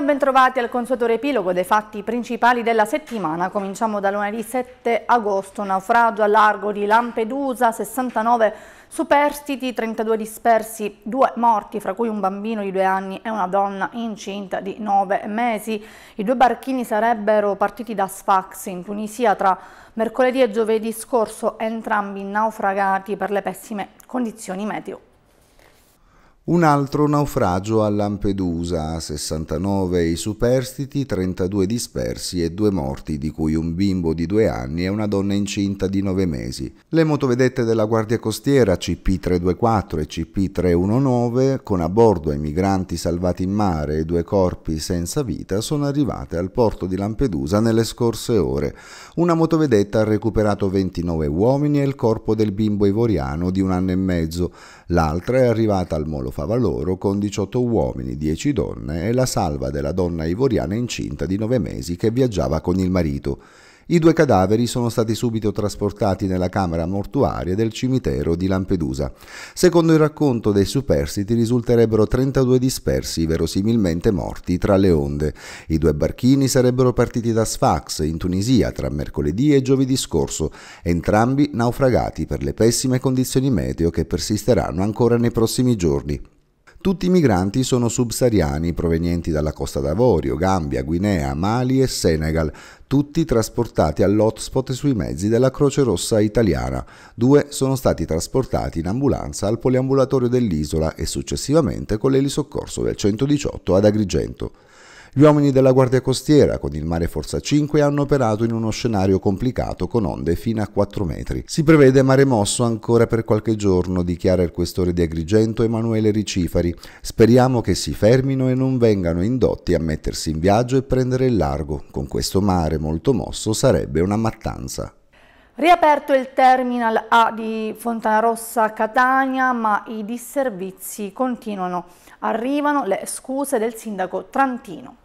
Buonasera, bentrovati al consueto riepilogo dei fatti principali della settimana. Cominciamo da lunedì 7 agosto, naufragio a largo di Lampedusa, 69 superstiti, 32 dispersi, 2 morti, fra cui un bambino di 2 anni e una donna incinta di 9 mesi. I due barchini sarebbero partiti da Sfax in Tunisia tra mercoledì e giovedì scorso, entrambi naufragati per le pessime condizioni meteo. Un altro naufragio a Lampedusa, 69 i superstiti, 32 dispersi e due morti, di cui un bimbo di due anni e una donna incinta di nove mesi. Le motovedette della Guardia Costiera CP324 e CP319, con a bordo i migranti salvati in mare e due corpi senza vita, sono arrivate al porto di Lampedusa nelle scorse ore. Una motovedetta ha recuperato 29 uomini e il corpo del bimbo ivoriano di un anno e mezzo. L'altra è arrivata al Molo Favaloro con 18 uomini, 10 donne e la salva della donna ivoriana incinta di 9 mesi che viaggiava con il marito. I due cadaveri sono stati subito trasportati nella camera mortuaria del cimitero di Lampedusa. Secondo il racconto dei superstiti risulterebbero 32 dispersi, verosimilmente morti tra le onde. I due barchini sarebbero partiti da Sfax, in Tunisia, tra mercoledì e giovedì scorso, entrambi naufragati per le pessime condizioni meteo che persisteranno ancora nei prossimi giorni. Tutti i migranti sono subsahariani provenienti dalla Costa d'Avorio, Gambia, Guinea, Mali e Senegal, tutti trasportati all'hotspot sui mezzi della Croce Rossa italiana. Due sono stati trasportati in ambulanza al poliambulatorio dell'isola e successivamente con l'elisoccorso del 118 ad Agrigento. Gli uomini della Guardia Costiera con il mare forza 5 hanno operato in uno scenario complicato con onde fino a 4 metri. Si prevede mare mosso ancora per qualche giorno, dichiara il questore di Agrigento Emanuele Ricifari. Speriamo che si fermino e non vengano indotti a mettersi in viaggio e prendere il largo. Con questo mare molto mosso sarebbe una mattanza. Riaperto il terminal A di Fontanarossa Catania, ma i disservizi continuano. Arrivano le scuse del sindaco Trantino.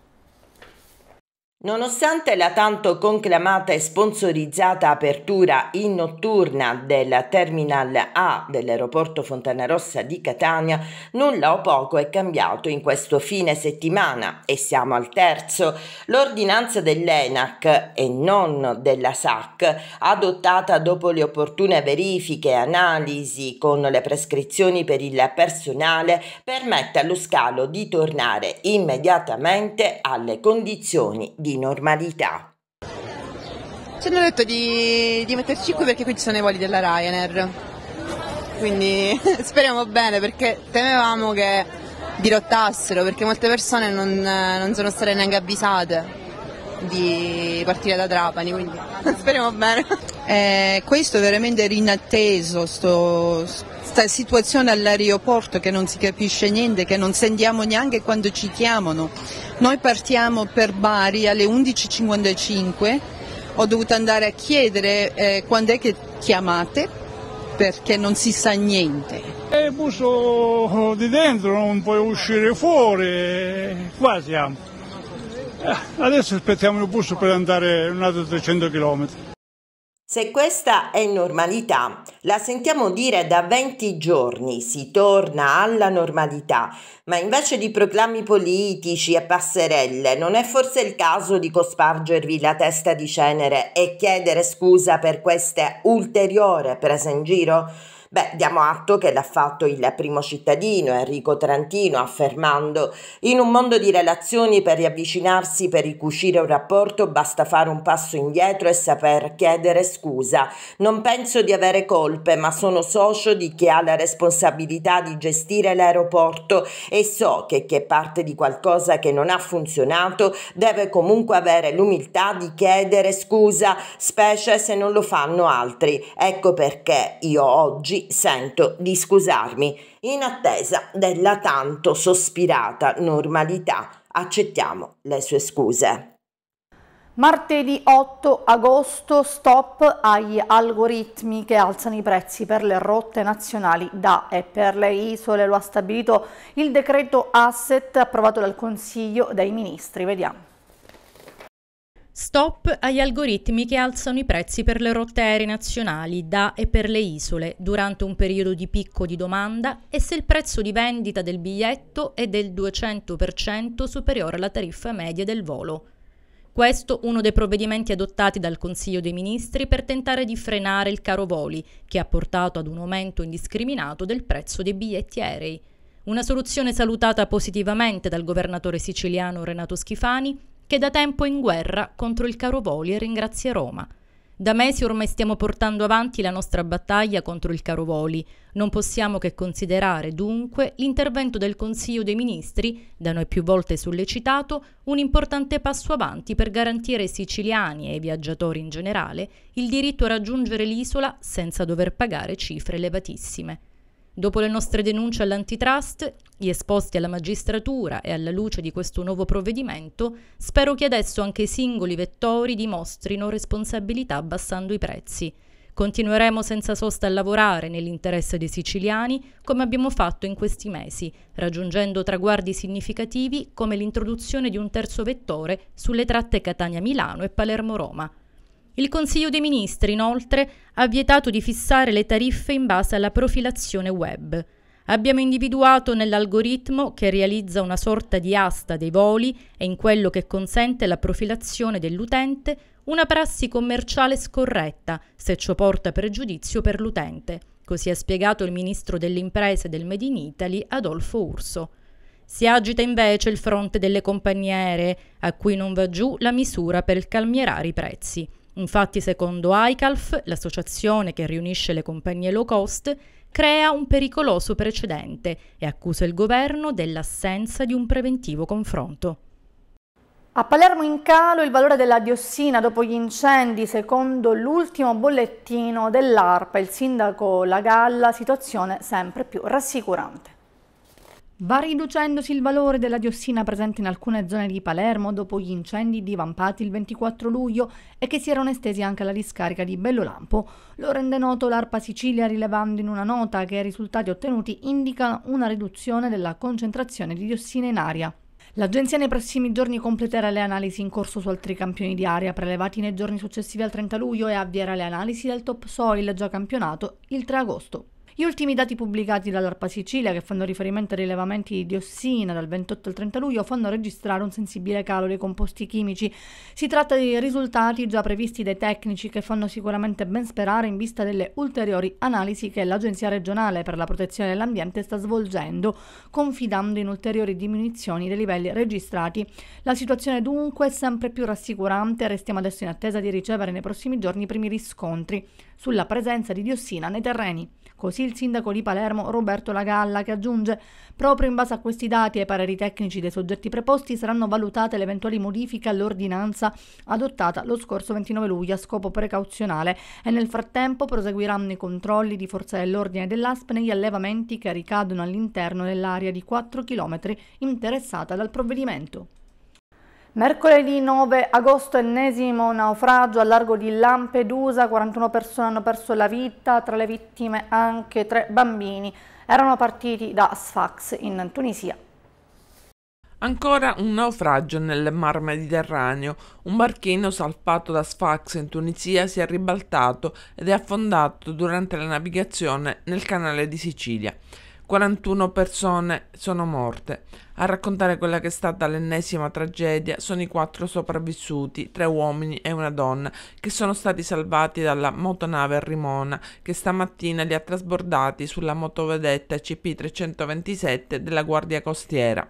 Nonostante la tanto conclamata e sponsorizzata apertura in notturna del Terminal A dell'aeroporto Fontanarossa di Catania, nulla o poco è cambiato in questo fine settimana e siamo al terzo. L'ordinanza dell'ENAC e non della SAC, adottata dopo le opportune verifiche e analisi con le prescrizioni per il personale, permette allo scalo di tornare immediatamente alle condizioni di normalità. Ci hanno detto di, di metterci qui perché qui ci sono i voli della Ryanair, quindi speriamo bene perché temevamo che dirottassero perché molte persone non, non sono state neanche avvisate di partire da Trapani, quindi speriamo bene. Eh, questo è veramente rinatteso, sto, questa situazione all'aeroporto che non si capisce niente, che non sentiamo neanche quando ci chiamano. Noi partiamo per Bari alle 11.55, ho dovuto andare a chiedere eh, quando è che chiamate perché non si sa niente. È busso di dentro, non puoi uscire fuori, qua siamo. Eh, adesso aspettiamo il bus per andare un altro 300 km. Se questa è normalità, la sentiamo dire da 20 giorni, si torna alla normalità, ma invece di proclami politici e passerelle, non è forse il caso di cospargervi la testa di cenere e chiedere scusa per questa ulteriore presa in giro? Beh, diamo atto che l'ha fatto il primo cittadino, Enrico Trantino, affermando in un mondo di relazioni per riavvicinarsi, per ricucire un rapporto, basta fare un passo indietro e saper chiedere scusa. Non penso di avere colpe, ma sono socio di chi ha la responsabilità di gestire l'aeroporto e so che chi è parte di qualcosa che non ha funzionato deve comunque avere l'umiltà di chiedere scusa, specie se non lo fanno altri. Ecco perché io oggi sento di scusarmi in attesa della tanto sospirata normalità. Accettiamo le sue scuse. Martedì 8 agosto stop agli algoritmi che alzano i prezzi per le rotte nazionali da e per le isole, lo ha stabilito il decreto asset approvato dal Consiglio dei Ministri. Vediamo. Stop agli algoritmi che alzano i prezzi per le rotte aeree nazionali da e per le isole durante un periodo di picco di domanda e se il prezzo di vendita del biglietto è del 200% superiore alla tariffa media del volo. Questo uno dei provvedimenti adottati dal Consiglio dei Ministri per tentare di frenare il caro voli, che ha portato ad un aumento indiscriminato del prezzo dei biglietti aerei. Una soluzione salutata positivamente dal governatore siciliano Renato Schifani che da tempo è in guerra contro il carovoli e ringrazia Roma. Da mesi ormai stiamo portando avanti la nostra battaglia contro il carovoli. Non possiamo che considerare dunque l'intervento del Consiglio dei Ministri, da noi più volte sollecitato, un importante passo avanti per garantire ai siciliani e ai viaggiatori in generale il diritto a raggiungere l'isola senza dover pagare cifre elevatissime. Dopo le nostre denunce all'antitrust, gli esposti alla magistratura e alla luce di questo nuovo provvedimento, spero che adesso anche i singoli vettori dimostrino responsabilità abbassando i prezzi. Continueremo senza sosta a lavorare nell'interesse dei siciliani come abbiamo fatto in questi mesi, raggiungendo traguardi significativi come l'introduzione di un terzo vettore sulle tratte Catania-Milano e Palermo-Roma. Il Consiglio dei Ministri, inoltre, ha vietato di fissare le tariffe in base alla profilazione web. Abbiamo individuato nell'algoritmo che realizza una sorta di asta dei voli e in quello che consente la profilazione dell'utente una prassi commerciale scorretta, se ciò porta pregiudizio per l'utente. Così ha spiegato il ministro delle imprese del Made in Italy, Adolfo Urso. Si agita invece il fronte delle compagnie aeree, a cui non va giù la misura per calmierare i prezzi. Infatti, secondo ICALF, l'associazione che riunisce le compagnie low cost crea un pericoloso precedente e accusa il governo dell'assenza di un preventivo confronto. A Palermo in calo il valore della diossina dopo gli incendi, secondo l'ultimo bollettino dell'ARPA, il sindaco La Galla, situazione sempre più rassicurante. Va riducendosi il valore della diossina presente in alcune zone di Palermo dopo gli incendi divampati il 24 luglio e che si erano estesi anche alla discarica di Bellolampo. Lo rende noto l'ARPA Sicilia rilevando in una nota che i risultati ottenuti indicano una riduzione della concentrazione di diossina in aria. L'agenzia nei prossimi giorni completerà le analisi in corso su altri campioni di aria prelevati nei giorni successivi al 30 luglio e avvierà le analisi del topsoil già campionato il 3 agosto. Gli ultimi dati pubblicati dall'ARPA Sicilia, che fanno riferimento ai rilevamenti di diossina dal 28 al 30 luglio, fanno registrare un sensibile calo dei composti chimici. Si tratta di risultati già previsti dai tecnici che fanno sicuramente ben sperare in vista delle ulteriori analisi che l'Agenzia regionale per la protezione dell'ambiente sta svolgendo, confidando in ulteriori diminuzioni dei livelli registrati. La situazione dunque è sempre più rassicurante, restiamo adesso in attesa di ricevere nei prossimi giorni i primi riscontri sulla presenza di diossina nei terreni. Così il sindaco di Palermo Roberto Lagalla che aggiunge proprio in base a questi dati e ai pareri tecnici dei soggetti preposti saranno valutate le eventuali modifiche all'ordinanza adottata lo scorso 29 luglio a scopo precauzionale e nel frattempo proseguiranno i controlli di forza dell'ordine dell'ASP negli allevamenti che ricadono all'interno dell'area di 4 km interessata dal provvedimento. Mercoledì 9 agosto, ennesimo naufragio al largo di Lampedusa, 41 persone hanno perso la vita, tra le vittime anche tre bambini. Erano partiti da Sfax in Tunisia. Ancora un naufragio nel Mar Mediterraneo. Un barchino salpato da Sfax in Tunisia si è ribaltato ed è affondato durante la navigazione nel canale di Sicilia. 41 persone sono morte. A raccontare quella che è stata l'ennesima tragedia sono i quattro sopravvissuti, tre uomini e una donna, che sono stati salvati dalla motonave Rimona, che stamattina li ha trasbordati sulla motovedetta CP327 della Guardia Costiera.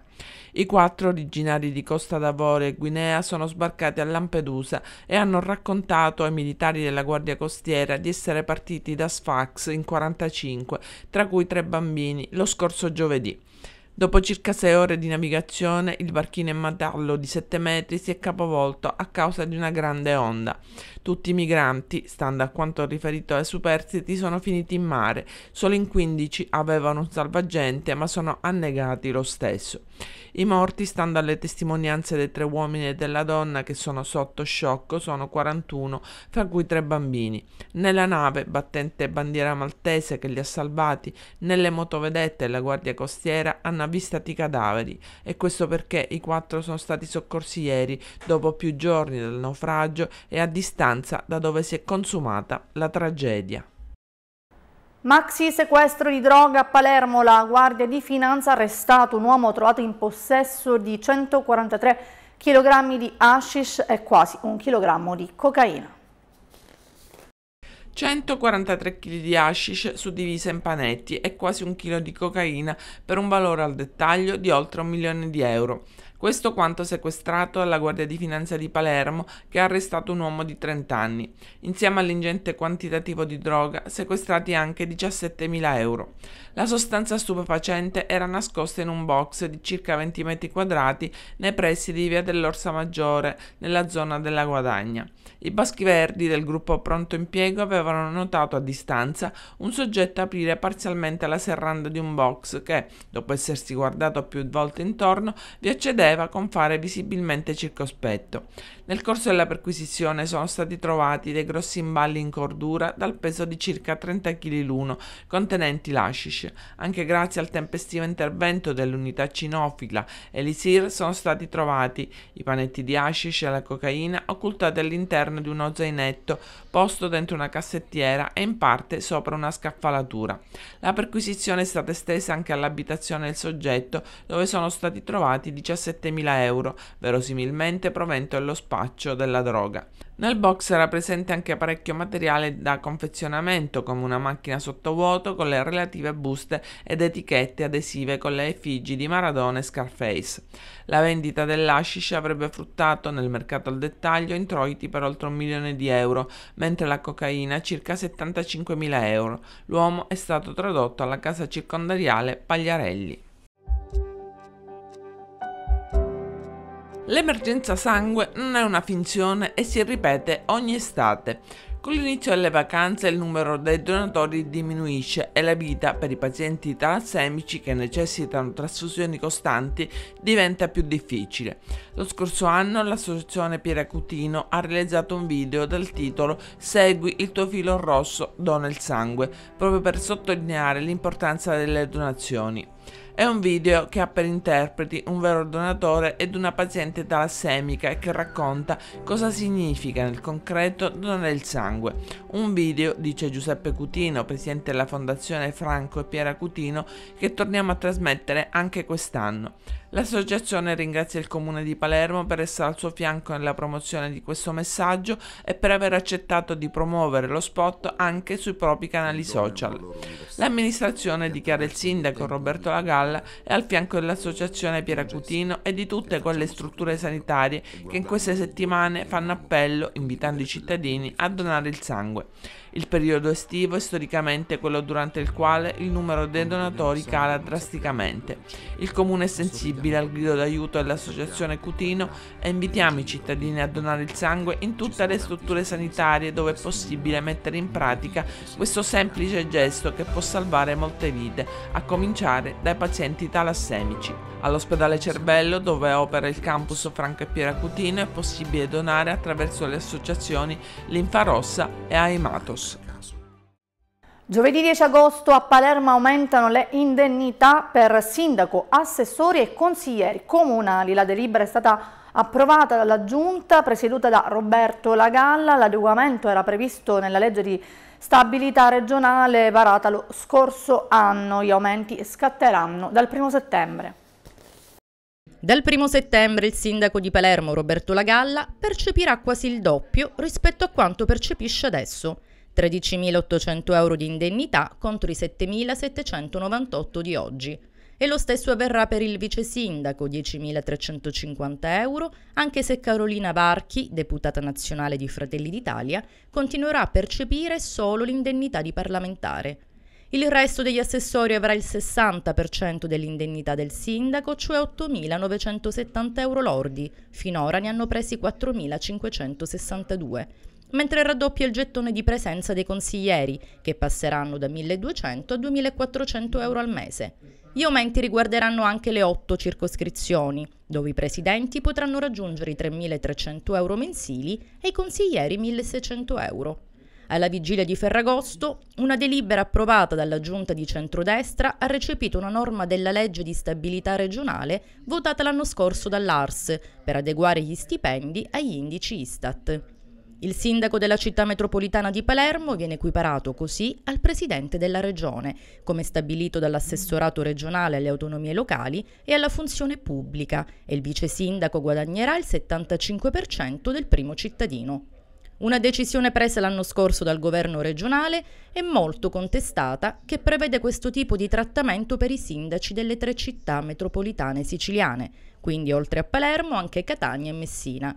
I quattro originari di Costa d'Avorio e Guinea sono sbarcati a Lampedusa e hanno raccontato ai militari della Guardia Costiera di essere partiti da Sfax in 45, tra cui tre bambini, lo scorso giovedì. Dopo circa 6 ore di navigazione, il barchino in metallo di 7 metri si è capovolto a causa di una grande onda. Tutti i migranti, stando a quanto riferito ai superstiti, sono finiti in mare. Solo in 15 avevano un salvagente, ma sono annegati lo stesso. I morti, stando alle testimonianze dei tre uomini e della donna che sono sotto sciocco, sono 41, fra cui tre bambini. Nella nave, battente bandiera maltese che li ha salvati, nelle motovedette e la guardia costiera hanno avvistati cadaveri e questo perché i quattro sono stati soccorsi ieri dopo più giorni dal naufragio e a distanza da dove si è consumata la tragedia. Maxi sequestro di droga a Palermo, la Guardia di Finanza ha arrestato un uomo trovato in possesso di 143 kg di hashish e quasi un chilogrammo di cocaina. 143 kg di hashish suddivisa in panetti e quasi un chilo di cocaina per un valore al dettaglio di oltre un milione di euro. Questo quanto sequestrato alla Guardia di Finanza di Palermo che ha arrestato un uomo di 30 anni. Insieme all'ingente quantitativo di droga sequestrati anche 17.000 euro. La sostanza stupefacente era nascosta in un box di circa 20 metri quadrati nei pressi di via dell'Orsa Maggiore, nella zona della Guadagna. I baschi verdi del gruppo Pronto Impiego avevano notato a distanza un soggetto aprire parzialmente la serranda di un box che, dopo essersi guardato più volte intorno, vi accedeva con fare visibilmente circospetto. Nel corso della perquisizione sono stati trovati dei grossi imballi in cordura dal peso di circa 30 kg l'uno, contenenti l'ashish. Anche grazie al tempestivo intervento dell'unità cinofila Elisir sono stati trovati i panetti di hashish e la cocaina occultati all'interno di uno zainetto posto dentro una cassettiera e in parte sopra una scaffalatura. La perquisizione è stata estesa anche all'abitazione del soggetto, dove sono stati trovati 17.000 euro, verosimilmente provento dello spaccio della droga. Nel box era presente anche parecchio materiale da confezionamento, come una macchina sottovuoto con le relative buste ed etichette adesive con le effigi di Maradona e Scarface. La vendita dell'ashish avrebbe fruttato nel mercato al dettaglio introiti per oltre un milione di euro, mentre la cocaina circa 75 mila euro. L'uomo è stato tradotto alla casa circondariale Pagliarelli. L'emergenza sangue non è una finzione e si ripete ogni estate. Con l'inizio delle vacanze il numero dei donatori diminuisce e la vita per i pazienti talassemici che necessitano trasfusioni costanti diventa più difficile. Lo scorso anno l'associazione Pieracutino ha realizzato un video dal titolo Segui il tuo filo rosso, dona il sangue, proprio per sottolineare l'importanza delle donazioni. È un video che ha per interpreti un vero donatore ed una paziente talassemica che racconta cosa significa nel concreto donare il sangue. Un video, dice Giuseppe Cutino, presidente della Fondazione Franco e Piera Cutino, che torniamo a trasmettere anche quest'anno. L'associazione ringrazia il Comune di Palermo per essere al suo fianco nella promozione di questo messaggio e per aver accettato di promuovere lo spot anche sui propri canali social. L'amministrazione dichiara il sindaco Roberto Lagalla Montreal è al fianco dell'associazione Pieracutino e di tutte quelle strutture sanitarie che in queste settimane fanno appello invitando i cittadini a donare il sangue. Il periodo estivo è storicamente quello durante il quale il numero dei donatori cala drasticamente. Il comune è sensibile al grido d'aiuto dell'associazione Cutino e invitiamo i cittadini a donare il sangue in tutte le strutture sanitarie dove è possibile mettere in pratica questo semplice gesto che può salvare molte vite, a cominciare dai pazienti talassemici. All'ospedale Cervello, dove opera il campus Franco e Pieracutino, è possibile donare attraverso le associazioni Linfarossa e Aimatos. Giovedì 10 agosto a Palermo aumentano le indennità per sindaco, assessori e consiglieri comunali. La delibera è stata approvata dalla Giunta presieduta da Roberto Lagalla. L'adeguamento era previsto nella legge di stabilità regionale varata lo scorso anno. Gli aumenti scatteranno dal 1 settembre. Dal 1 settembre il sindaco di Palermo Roberto Lagalla percepirà quasi il doppio rispetto a quanto percepisce adesso. 13.800 euro di indennità contro i 7.798 di oggi. E lo stesso avverrà per il vice sindaco, 10.350 euro, anche se Carolina Varchi, deputata nazionale di Fratelli d'Italia, continuerà a percepire solo l'indennità di parlamentare. Il resto degli assessori avrà il 60% dell'indennità del sindaco, cioè 8.970 euro lordi, finora ne hanno presi 4.562 mentre raddoppia il gettone di presenza dei consiglieri, che passeranno da 1.200 a 2.400 euro al mese. Gli aumenti riguarderanno anche le otto circoscrizioni, dove i presidenti potranno raggiungere i 3.300 euro mensili e i consiglieri 1.600 euro. Alla vigilia di Ferragosto, una delibera approvata dalla giunta di centrodestra ha recepito una norma della legge di stabilità regionale votata l'anno scorso dall'ARS per adeguare gli stipendi agli indici Istat. Il sindaco della città metropolitana di Palermo viene equiparato così al presidente della regione, come stabilito dall'assessorato regionale alle autonomie locali e alla funzione pubblica, e il vice sindaco guadagnerà il 75% del primo cittadino. Una decisione presa l'anno scorso dal governo regionale e molto contestata che prevede questo tipo di trattamento per i sindaci delle tre città metropolitane siciliane, quindi oltre a Palermo anche Catania e Messina.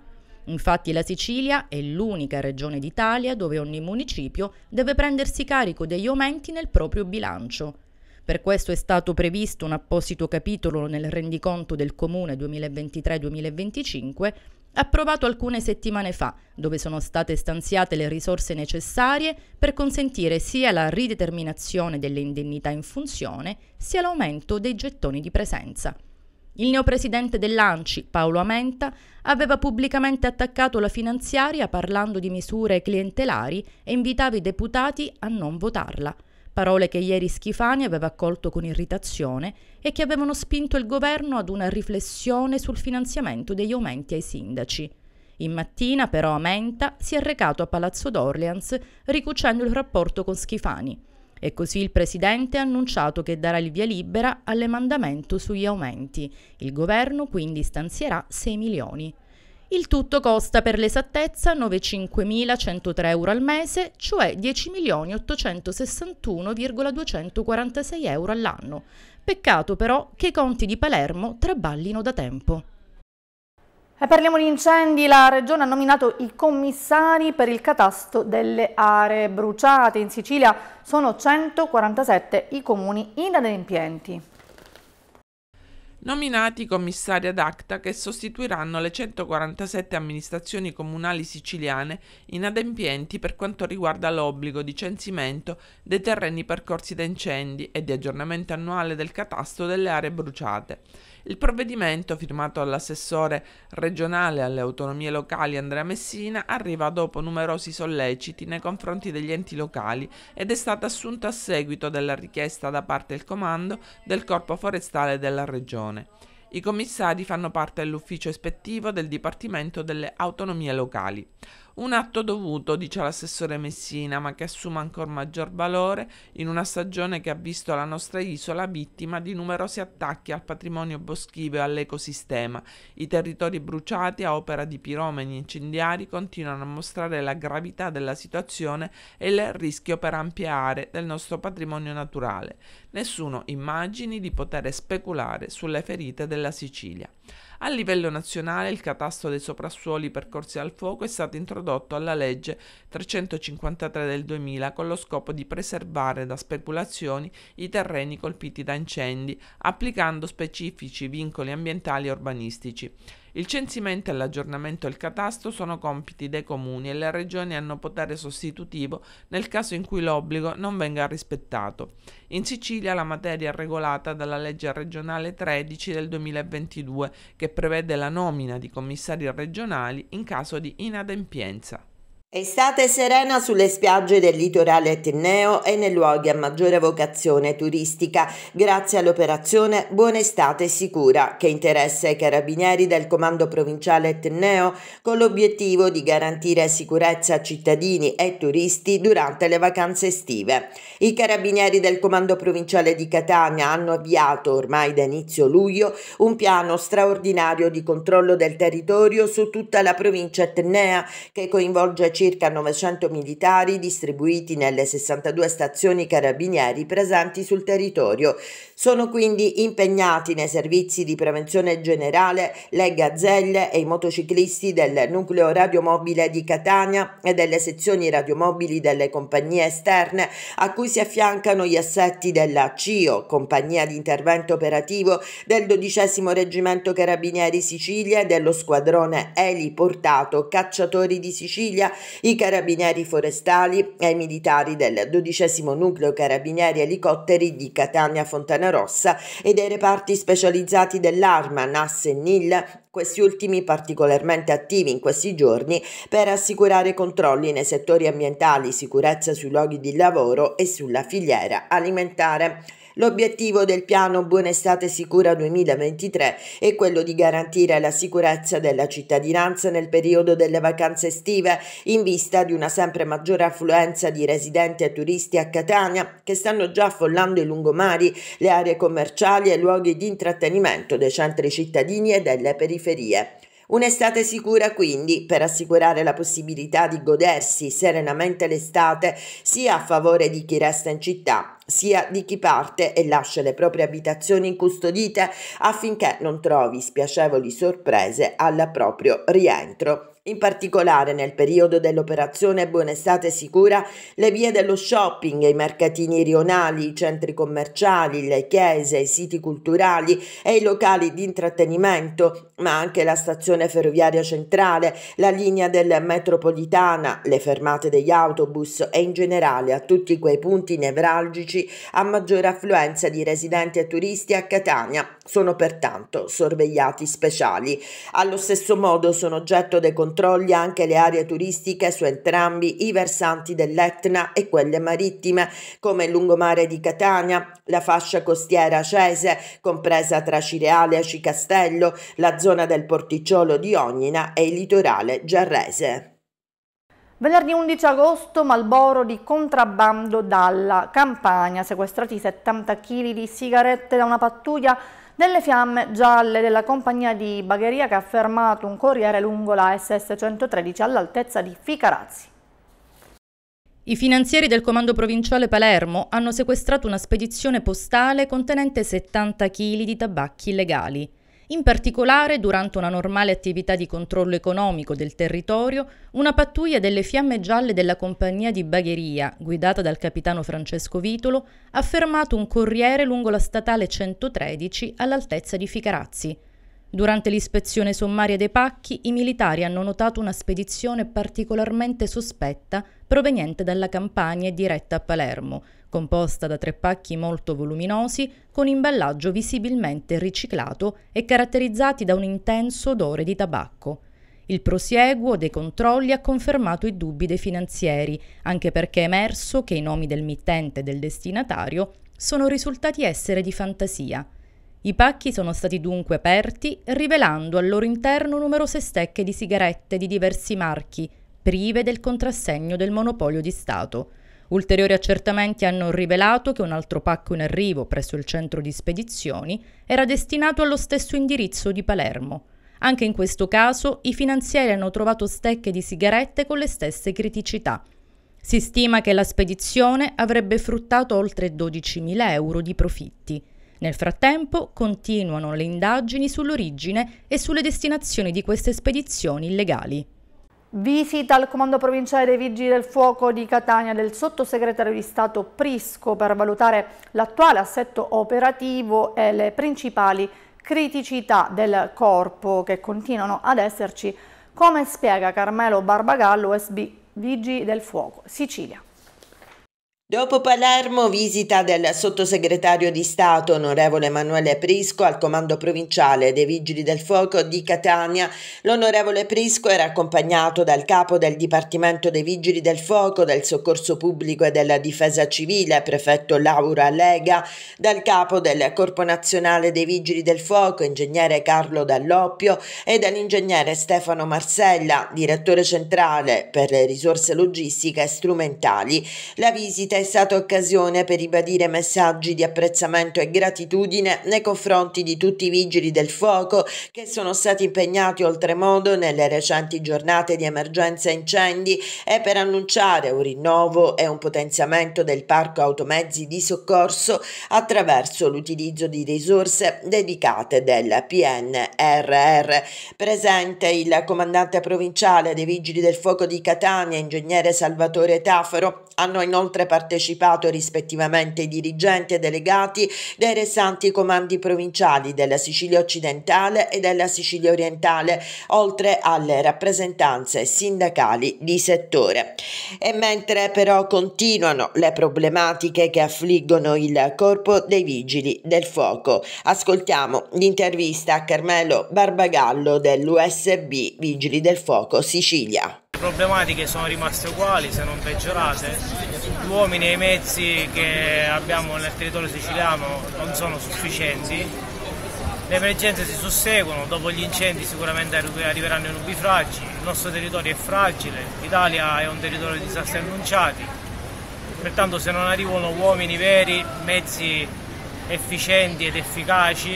Infatti la Sicilia è l'unica regione d'Italia dove ogni municipio deve prendersi carico degli aumenti nel proprio bilancio. Per questo è stato previsto un apposito capitolo nel rendiconto del Comune 2023-2025 approvato alcune settimane fa, dove sono state stanziate le risorse necessarie per consentire sia la rideterminazione delle indennità in funzione, sia l'aumento dei gettoni di presenza. Il neopresidente dell'ANCI, Paolo Amenta, aveva pubblicamente attaccato la finanziaria parlando di misure clientelari e invitava i deputati a non votarla. Parole che ieri Schifani aveva accolto con irritazione e che avevano spinto il governo ad una riflessione sul finanziamento degli aumenti ai sindaci. In mattina però Amenta si è recato a Palazzo d'Orleans ricucendo il rapporto con Schifani. E così il Presidente ha annunciato che darà il via libera all'emandamento sugli aumenti. Il governo quindi stanzierà 6 milioni. Il tutto costa per l'esattezza 9.5.103 euro al mese, cioè 10.861,246 euro all'anno. Peccato però che i conti di Palermo traballino da tempo. E eh, parliamo di incendi, la Regione ha nominato i commissari per il catasto delle aree bruciate. In Sicilia sono 147 i comuni inadempienti nominati commissari ad acta che sostituiranno le 147 amministrazioni comunali siciliane inadempienti per quanto riguarda l'obbligo di censimento dei terreni percorsi da incendi e di aggiornamento annuale del catasto delle aree bruciate. Il provvedimento, firmato dall'assessore regionale alle autonomie locali Andrea Messina, arriva dopo numerosi solleciti nei confronti degli enti locali ed è stato assunto a seguito della richiesta da parte del comando del Corpo Forestale della Regione. Nazione. I commissari fanno parte dell'ufficio ispettivo del Dipartimento delle Autonomie Locali. Un atto dovuto, dice l'assessore Messina, ma che assume ancora maggior valore in una stagione che ha visto la nostra isola vittima di numerosi attacchi al patrimonio boschivo e all'ecosistema. I territori bruciati a opera di piromeni incendiari continuano a mostrare la gravità della situazione e il rischio per ampie aree del nostro patrimonio naturale. Nessuno immagini di poter speculare sulle ferite della Sicilia. A livello nazionale il catasto dei soprassuoli percorsi al fuoco è stato introdotto alla legge 353 del 2000 con lo scopo di preservare da speculazioni i terreni colpiti da incendi, applicando specifici vincoli ambientali e urbanistici. Il censimento e l'aggiornamento del catasto sono compiti dei comuni e le regioni hanno potere sostitutivo nel caso in cui l'obbligo non venga rispettato. In Sicilia la materia è regolata dalla legge regionale 13 del 2022 che prevede la nomina di commissari regionali in caso di inadempienza. Estate serena sulle spiagge del litorale etneo e nei luoghi a maggiore vocazione turistica grazie all'operazione Buon'estate sicura che interessa i carabinieri del comando provinciale etneo con l'obiettivo di garantire sicurezza a cittadini e turisti durante le vacanze estive. I carabinieri del comando provinciale di Catania hanno avviato ormai da inizio luglio un piano straordinario di controllo del territorio su tutta la provincia etnea che coinvolge circa 900 militari distribuiti nelle 62 stazioni carabinieri presenti sul territorio. Sono quindi impegnati nei servizi di prevenzione generale le gazzelle e i motociclisti del nucleo radiomobile di Catania e delle sezioni radiomobili delle compagnie esterne a cui si affiancano gli assetti della CIO, compagnia di intervento operativo del 12 Reggimento Carabinieri Sicilia e dello squadrone Eli Portato Cacciatori di Sicilia i carabinieri forestali e i militari del 12 nucleo carabinieri elicotteri di Catania Fontanarossa e dei reparti specializzati dell'Arma, NAS e NIL questi ultimi particolarmente attivi in questi giorni per assicurare controlli nei settori ambientali, sicurezza sui luoghi di lavoro e sulla filiera alimentare. L'obiettivo del piano Buon'estate sicura 2023 è quello di garantire la sicurezza della cittadinanza nel periodo delle vacanze estive in vista di una sempre maggiore affluenza di residenti e turisti a Catania che stanno già affollando i lungomari, le aree commerciali e luoghi di intrattenimento dei centri cittadini e delle periferie. Un'estate sicura quindi per assicurare la possibilità di godersi serenamente l'estate sia a favore di chi resta in città sia di chi parte e lascia le proprie abitazioni incustodite affinché non trovi spiacevoli sorprese al proprio rientro. In particolare nel periodo dell'operazione Buon'estate sicura, le vie dello shopping, i mercatini rionali, i centri commerciali, le chiese, i siti culturali e i locali di intrattenimento, ma anche la stazione ferroviaria centrale, la linea del metropolitana, le fermate degli autobus e in generale a tutti quei punti nevralgici a maggiore affluenza di residenti e turisti a Catania sono pertanto sorvegliati speciali. Allo stesso modo sono oggetto dei controlli anche le aree turistiche su entrambi i versanti dell'Etna e quelle marittime, come il lungomare di Catania, la fascia costiera Cese, compresa tra Cireale e Cicastello, la zona del porticciolo di Ognina e il litorale giarrese. Venerdì 11 agosto Malboro di contrabbando dalla Campania, sequestrati 70 kg di sigarette da una pattuglia delle fiamme gialle della compagnia di bagheria che ha fermato un corriere lungo la SS 113 all'altezza di Ficarazzi. I finanzieri del Comando Provinciale Palermo hanno sequestrato una spedizione postale contenente 70 kg di tabacchi illegali. In particolare, durante una normale attività di controllo economico del territorio, una pattuglia delle Fiamme Gialle della compagnia di bagheria, guidata dal capitano Francesco Vitolo, ha fermato un corriere lungo la statale 113 all'altezza di Ficarazzi. Durante l'ispezione sommaria dei pacchi, i militari hanno notato una spedizione particolarmente sospetta proveniente dalla Campania e diretta a Palermo, composta da tre pacchi molto voluminosi con imballaggio visibilmente riciclato e caratterizzati da un intenso odore di tabacco. Il prosieguo dei controlli ha confermato i dubbi dei finanzieri, anche perché è emerso che i nomi del mittente e del destinatario sono risultati essere di fantasia – i pacchi sono stati dunque aperti, rivelando al loro interno numerose stecche di sigarette di diversi marchi, prive del contrassegno del monopolio di Stato. Ulteriori accertamenti hanno rivelato che un altro pacco in arrivo presso il centro di spedizioni era destinato allo stesso indirizzo di Palermo. Anche in questo caso i finanzieri hanno trovato stecche di sigarette con le stesse criticità. Si stima che la spedizione avrebbe fruttato oltre 12.000 euro di profitti. Nel frattempo continuano le indagini sull'origine e sulle destinazioni di queste spedizioni illegali. Visita al Comando Provinciale dei Vigili del Fuoco di Catania del sottosegretario di Stato Prisco per valutare l'attuale assetto operativo e le principali criticità del corpo che continuano ad esserci, come spiega Carmelo Barbagallo, SB Vigili del Fuoco, Sicilia. Dopo Palermo, visita del sottosegretario di Stato, onorevole Emanuele Prisco, al comando provinciale dei Vigili del Fuoco di Catania. L'onorevole Prisco era accompagnato dal capo del Dipartimento dei Vigili del Fuoco, del Soccorso Pubblico e della Difesa Civile, prefetto Laura Lega, dal capo del Corpo Nazionale dei Vigili del Fuoco, ingegnere Carlo Dall'Oppio, e dall'ingegnere Stefano Marcella, direttore centrale per le risorse logistiche e strumentali. La visita è stata occasione per ribadire messaggi di apprezzamento e gratitudine nei confronti di tutti i vigili del fuoco che sono stati impegnati oltremodo nelle recenti giornate di emergenza incendi e per annunciare un rinnovo e un potenziamento del parco automezzi di soccorso attraverso l'utilizzo di risorse dedicate del PNRR. Presente il comandante provinciale dei vigili del fuoco di Catania, ingegnere Salvatore Tafero, hanno inoltre partecipato partecipato rispettivamente i dirigenti e delegati dei restanti comandi provinciali della Sicilia occidentale e della Sicilia orientale, oltre alle rappresentanze sindacali di settore. E mentre però continuano le problematiche che affliggono il corpo dei vigili del fuoco, ascoltiamo l'intervista a Carmelo Barbagallo dell'USB Vigili del Fuoco Sicilia. Le problematiche sono rimaste uguali se non peggiorate uomini e i mezzi che abbiamo nel territorio siciliano non sono sufficienti. Le emergenze si susseguono, dopo gli incendi sicuramente arriveranno i nubifragi, il nostro territorio è fragile, l'Italia è un territorio di disastri annunciati, pertanto se non arrivano uomini veri, mezzi efficienti ed efficaci,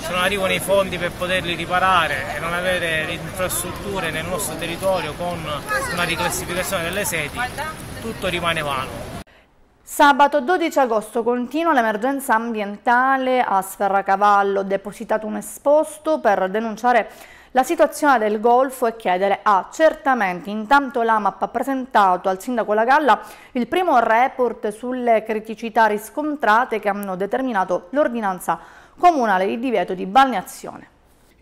se non arrivano i fondi per poterli riparare e non avere le infrastrutture nel nostro territorio con una riclassificazione delle sedi, tutto rimane vano. Sabato 12 agosto continua l'emergenza ambientale a Sferracavallo, depositato un esposto per denunciare la situazione del Golfo e chiedere accertamenti. Ah, intanto l'AMAP ha presentato al sindaco La Galla il primo report sulle criticità riscontrate che hanno determinato l'ordinanza comunale di divieto di balneazione.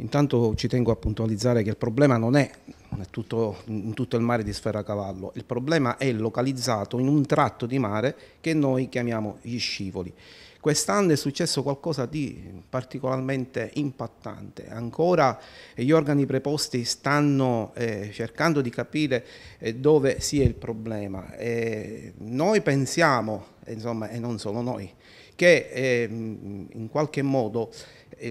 Intanto ci tengo a puntualizzare che il problema non è tutto, in tutto il mare di Cavallo, il problema è localizzato in un tratto di mare che noi chiamiamo gli scivoli. Quest'anno è successo qualcosa di particolarmente impattante, ancora eh, gli organi preposti stanno eh, cercando di capire eh, dove sia il problema. Eh, noi pensiamo, eh, insomma, e non solo noi, che ehm, in qualche modo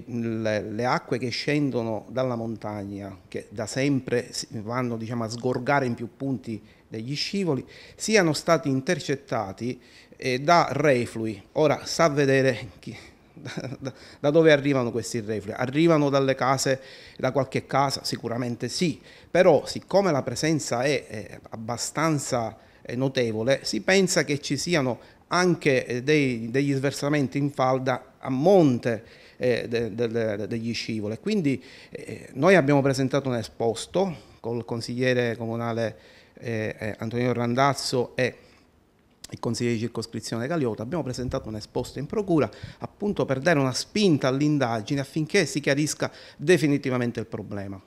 le, le, acque che scendono dalla montagna, che da sempre vanno diciamo, a sgorgare in più punti degli scivoli, siano stati intercettati eh, da reflui. Ora sa vedere chi, da, da, dove arrivano questi reflui? Arrivano dalle case, da qualche casa? Sicuramente sì, però siccome la presenza è, è abbastanza è eh, notevole, si pensa che ci siano anche eh, dei, degli sversamenti in falda a monte eh, de, de, de, degli scivoli. Quindi eh, noi abbiamo presentato un esposto col consigliere comunale eh, eh, Antonio Randazzo e il consigliere di circoscrizione Caliota, abbiamo presentato un esposto in procura appunto per dare una spinta all'indagine affinché si chiarisca definitivamente il problema.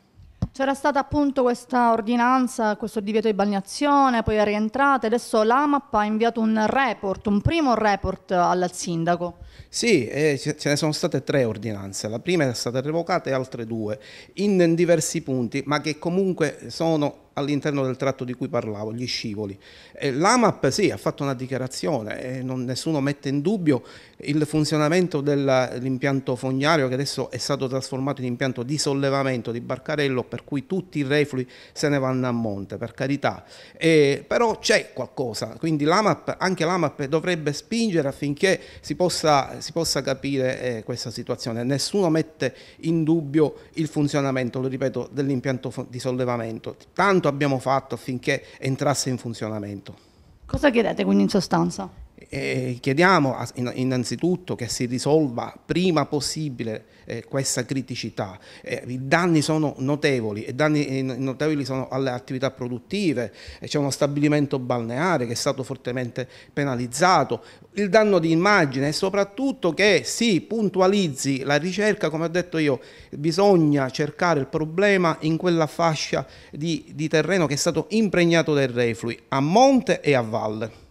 C'era stata appunto questa ordinanza, questo divieto di balneazione, poi è rientrata, adesso l'AMAP ha inviato un report, un primo report al sindaco. Sì, eh, ce ne sono state tre ordinanze, la prima è stata revocata e altre due, in diversi punti, ma che comunque sono all'interno del tratto di cui parlavo, gli scivoli. Eh, L'AMAP sì, ha fatto una dichiarazione, eh, non, nessuno mette in dubbio il funzionamento dell'impianto fognario che adesso è stato trasformato in impianto di sollevamento di Barcarello per cui tutti i reflui se ne vanno a monte, per carità. E, eh, però c'è qualcosa, quindi l'AMAP, anche l'AMAP dovrebbe spingere affinché si possa, si possa capire eh, questa situazione. Nessuno mette in dubbio il funzionamento, lo ripeto, dell'impianto di sollevamento. Tanto quanto abbiamo fatto affinché entrasse in funzionamento. Cosa chiedete quindi in sostanza? Eh, chiediamo innanzitutto che si risolva prima possibile eh, questa criticità. Eh, I danni sono notevoli, i danni eh, notevoli sono alle attività produttive, eh, c'è uno stabilimento balneare che è stato fortemente penalizzato, il danno di immagine e soprattutto che si puntualizzi la ricerca, come ho detto io, bisogna cercare il problema in quella fascia di, di terreno che è stato impregnato dai reflui, a monte e a valle.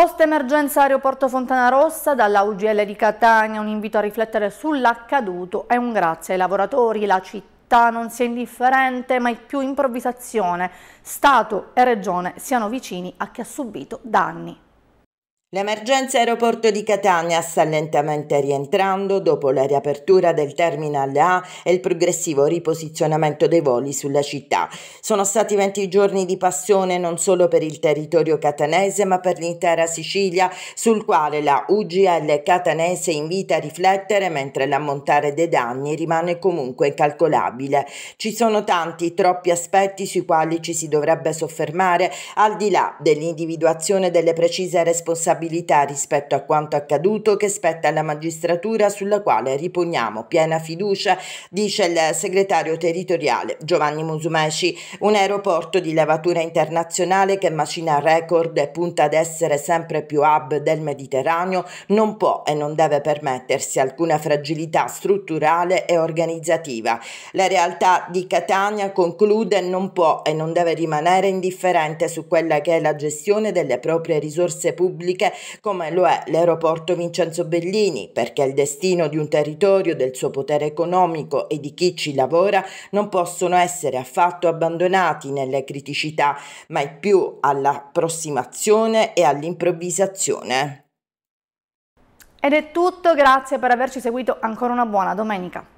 Post emergenza aeroporto Fontana Rossa, dalla UGL di Catania un invito a riflettere sull'accaduto e un grazie ai lavoratori, la città non sia indifferente ma è più improvvisazione, Stato e Regione siano vicini a chi ha subito danni. L'emergenza aeroporto di Catania sta lentamente rientrando dopo la riapertura del terminal A e il progressivo riposizionamento dei voli sulla città. Sono stati 20 giorni di passione non solo per il territorio catanese ma per l'intera Sicilia sul quale la UGL catanese invita a riflettere mentre l'ammontare dei danni rimane comunque incalcolabile. Ci sono tanti, troppi aspetti sui quali ci si dovrebbe soffermare al di là dell'individuazione delle precise responsabilità responsabilità rispetto a quanto accaduto che spetta alla magistratura sulla quale riponiamo piena fiducia, dice il segretario territoriale Giovanni Musumeci, un aeroporto di levatura internazionale che macina record e punta ad essere sempre più hub del Mediterraneo, non può e non deve permettersi alcuna fragilità strutturale e organizzativa. La realtà di Catania conclude non può e non deve rimanere indifferente su quella che è la gestione delle proprie risorse pubbliche stabile come lo è l'aeroporto Vincenzo Bellini, perché il destino di un territorio, del suo potere economico e di chi ci lavora non possono essere affatto abbandonati nelle criticità, mai più all'approssimazione e all'improvvisazione. Ed è tutto, grazie per averci seguito, ancora una buona domenica.